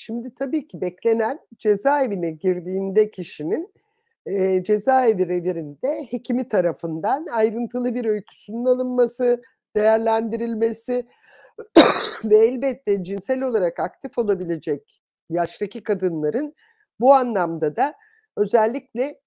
Şimdi tabii ki beklenen cezaevine girdiğinde kişinin e, cezaevi revirinde hekimi tarafından ayrıntılı bir öyküsünün alınması, değerlendirilmesi ve elbette cinsel olarak aktif olabilecek yaştaki kadınların bu anlamda da özellikle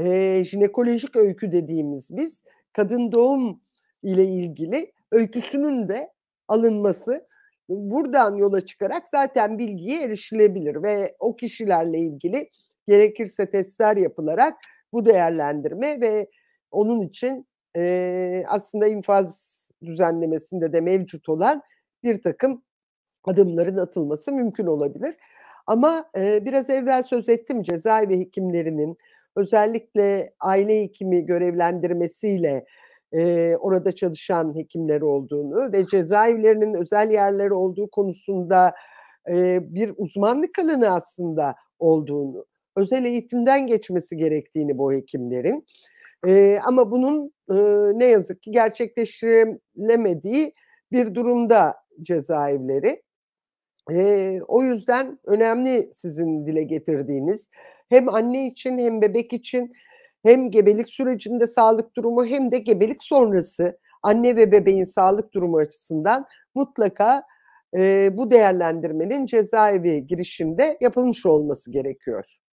e, jinekolojik öykü dediğimiz biz kadın doğum ile ilgili öyküsünün de alınması buradan yola çıkarak zaten bilgiye erişilebilir ve o kişilerle ilgili gerekirse testler yapılarak bu değerlendirme ve onun için e, aslında infaz düzenlemesinde de mevcut olan bir takım adımların atılması mümkün olabilir. Ama e, biraz evvel söz ettim cezaevi hekimlerinin özellikle aile hekimi görevlendirmesiyle e, orada çalışan hekimler olduğunu ve cezaevlerinin özel yerleri olduğu konusunda e, bir uzmanlık alanı aslında olduğunu, özel eğitimden geçmesi gerektiğini bu hekimlerin. E, ama bunun e, ne yazık ki gerçekleştirilemediği bir durumda cezaevleri. E, o yüzden önemli sizin dile getirdiğiniz hem anne için hem bebek için hem gebelik sürecinde sağlık durumu hem de gebelik sonrası anne ve bebeğin sağlık durumu açısından mutlaka e, bu değerlendirmenin cezaevi girişinde yapılmış olması gerekiyor.